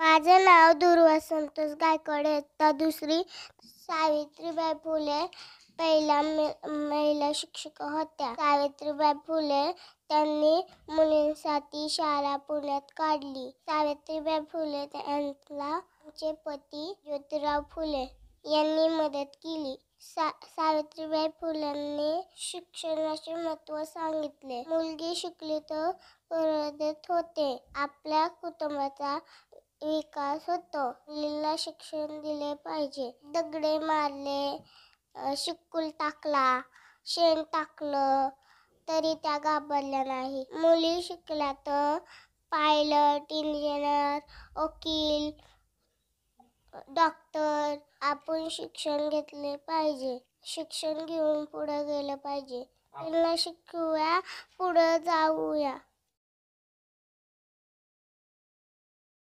माझं नाव दुर्वा संतोष गायकवाड इयत्ता दुसरी सावित्रीबाई फुले पहिल्या महिला शिक्षक होत्या सावित्रीबाई फुले त्यांनी मुलींसाठी शाळा पुण्यात काढली सावित्रीबाई फुले त्यांना त्यांचे पती ज्योतिराव फुले यांनी मदत केली सा सावित्रीबाई फुलेंनी शिक्षणाचे महत्त्व सांगितले मुलगी शिकली तर होते आपल्या कुटुंबाचा विकास होतो मुलीला शिक्षण दिले पाहिजे दगडे मारले शिकूल टाकला शेण टाकलं तरी त्या घाबरल्या नाही मुली शिकल्या तर पायलट इंजिनियर वकील डॉक्टर आपण शिक्षण घेतले पाहिजे शिक्षण घेऊन पुढे गेलं पाहिजे त्यांना शिकूया पुढं जाऊया